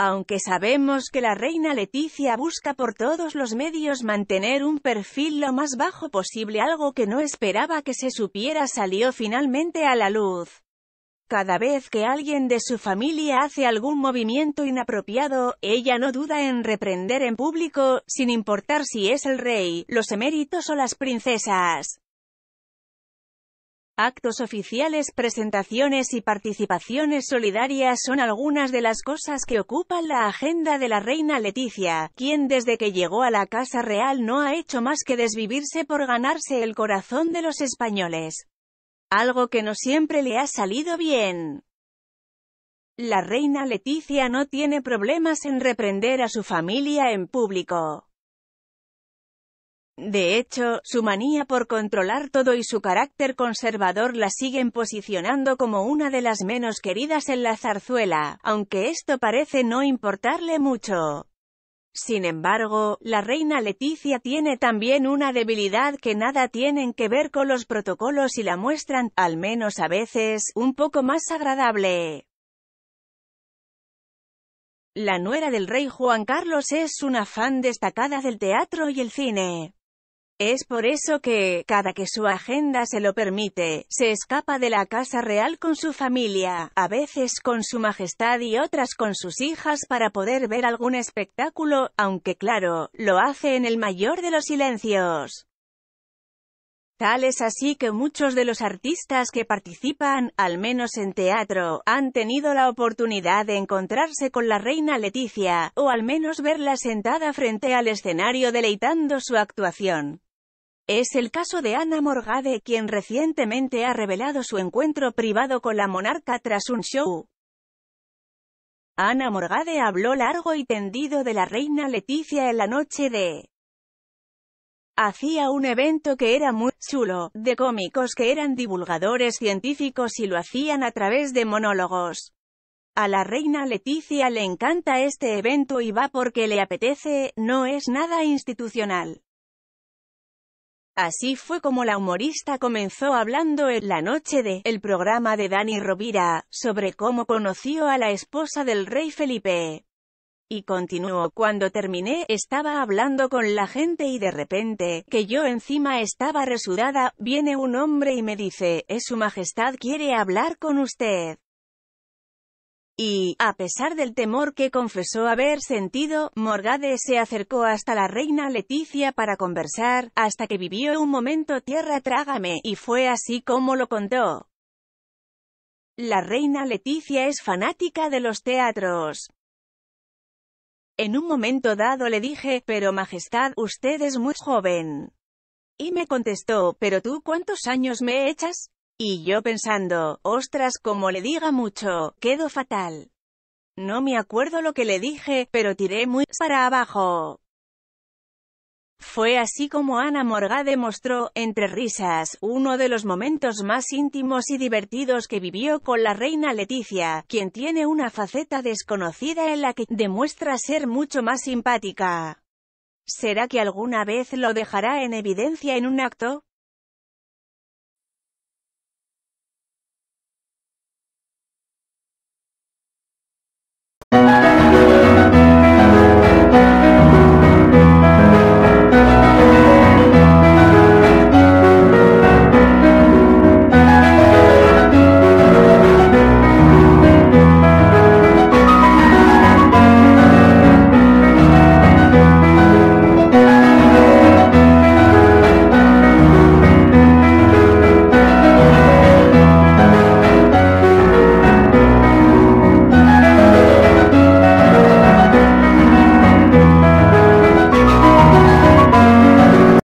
aunque sabemos que la reina Leticia busca por todos los medios mantener un perfil lo más bajo posible, algo que no esperaba que se supiera salió finalmente a la luz. Cada vez que alguien de su familia hace algún movimiento inapropiado, ella no duda en reprender en público, sin importar si es el rey, los eméritos o las princesas. Actos oficiales, presentaciones y participaciones solidarias son algunas de las cosas que ocupan la agenda de la reina Leticia, quien desde que llegó a la Casa Real no ha hecho más que desvivirse por ganarse el corazón de los españoles. Algo que no siempre le ha salido bien. La reina Leticia no tiene problemas en reprender a su familia en público. De hecho, su manía por controlar todo y su carácter conservador la siguen posicionando como una de las menos queridas en la zarzuela, aunque esto parece no importarle mucho. Sin embargo, la reina Leticia tiene también una debilidad que nada tienen que ver con los protocolos y la muestran, al menos a veces, un poco más agradable. La nuera del rey Juan Carlos es una fan destacada del teatro y el cine. Es por eso que, cada que su agenda se lo permite, se escapa de la casa real con su familia, a veces con su majestad y otras con sus hijas para poder ver algún espectáculo, aunque claro, lo hace en el mayor de los silencios. Tal es así que muchos de los artistas que participan, al menos en teatro, han tenido la oportunidad de encontrarse con la reina Leticia, o al menos verla sentada frente al escenario deleitando su actuación. Es el caso de Ana Morgade quien recientemente ha revelado su encuentro privado con la monarca tras un show. Ana Morgade habló largo y tendido de la reina Leticia en la noche de... Hacía un evento que era muy chulo, de cómicos que eran divulgadores científicos y lo hacían a través de monólogos. A la reina Leticia le encanta este evento y va porque le apetece, no es nada institucional. Así fue como la humorista comenzó hablando en La Noche de, el programa de Dani Rovira, sobre cómo conoció a la esposa del rey Felipe. Y continuó, cuando terminé, estaba hablando con la gente y de repente, que yo encima estaba resudada, viene un hombre y me dice, es su majestad quiere hablar con usted y, a pesar del temor que confesó haber sentido, Morgade se acercó hasta la reina Leticia para conversar, hasta que vivió un momento tierra trágame, y fue así como lo contó. La reina Leticia es fanática de los teatros. En un momento dado le dije, pero majestad, usted es muy joven. Y me contestó, pero tú cuántos años me echas? Y yo pensando, ostras, como le diga mucho, quedo fatal. No me acuerdo lo que le dije, pero tiré muy para abajo. Fue así como Ana Morga demostró, entre risas, uno de los momentos más íntimos y divertidos que vivió con la reina Leticia, quien tiene una faceta desconocida en la que demuestra ser mucho más simpática. ¿Será que alguna vez lo dejará en evidencia en un acto?